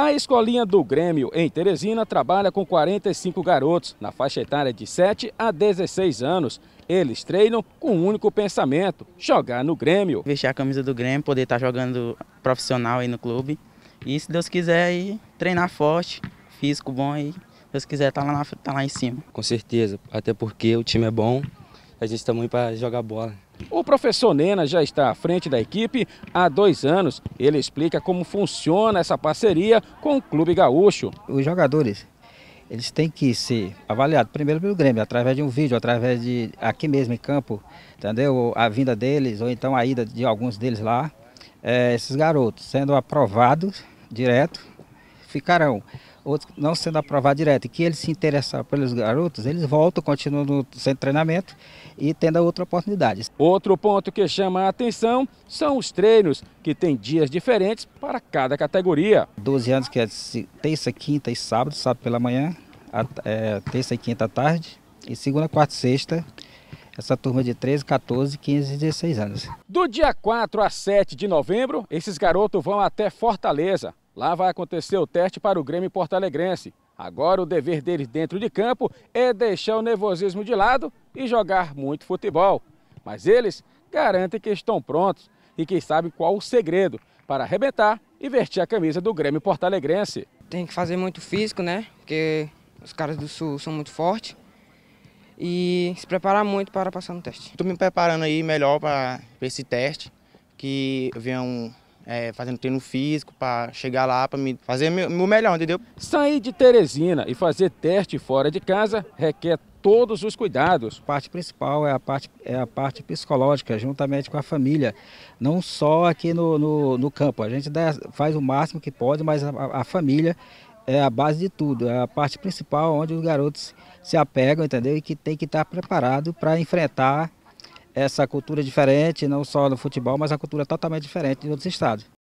A escolinha do Grêmio em Teresina trabalha com 45 garotos na faixa etária de 7 a 16 anos. Eles treinam com um único pensamento: jogar no Grêmio. Vestir a camisa do Grêmio, poder estar tá jogando profissional aí no clube. E se Deus quiser, aí, treinar forte, físico bom e Deus quiser tá lá, na, tá lá em cima. Com certeza, até porque o time é bom, a gente está muito para jogar bola. O professor Nena já está à frente da equipe há dois anos. Ele explica como funciona essa parceria com o Clube Gaúcho. Os jogadores eles têm que ser avaliados primeiro pelo Grêmio, através de um vídeo, através de aqui mesmo em campo, entendeu? A vinda deles ou então a ida de alguns deles lá. É, esses garotos sendo aprovados direto ficarão outros não sendo aprovado direto, e que eles se interessar pelos garotos, eles voltam, continuam no centro treinamento e tendo outra oportunidade. Outro ponto que chama a atenção são os treinos, que têm dias diferentes para cada categoria. 12 anos que é terça, quinta e sábado, sábado pela manhã, é, terça e quinta à tarde, e segunda, quarta e sexta, essa turma de 13, 14, 15 e 16 anos. Do dia 4 a 7 de novembro, esses garotos vão até Fortaleza Lá vai acontecer o teste para o Grêmio Porto Alegrense. Agora o dever deles dentro de campo é deixar o nervosismo de lado e jogar muito futebol. Mas eles garantem que estão prontos e que sabem qual o segredo para arrebentar e vestir a camisa do Grêmio Porto Alegrense. Tem que fazer muito físico, né? Porque os caras do Sul são muito fortes. E se preparar muito para passar no teste. Estou me preparando aí melhor para esse teste, que vem um, é, fazendo treino físico para chegar lá, para me fazer meu, meu melhor, entendeu? Sair de Teresina e fazer teste fora de casa requer todos os cuidados. A parte principal é a parte, é a parte psicológica, juntamente com a família. Não só aqui no, no, no campo, a gente dá, faz o máximo que pode, mas a, a família é a base de tudo, é a parte principal onde os garotos se apegam, entendeu? E que tem que estar preparado para enfrentar essa cultura diferente, não só no futebol, mas a cultura totalmente diferente de outros estados.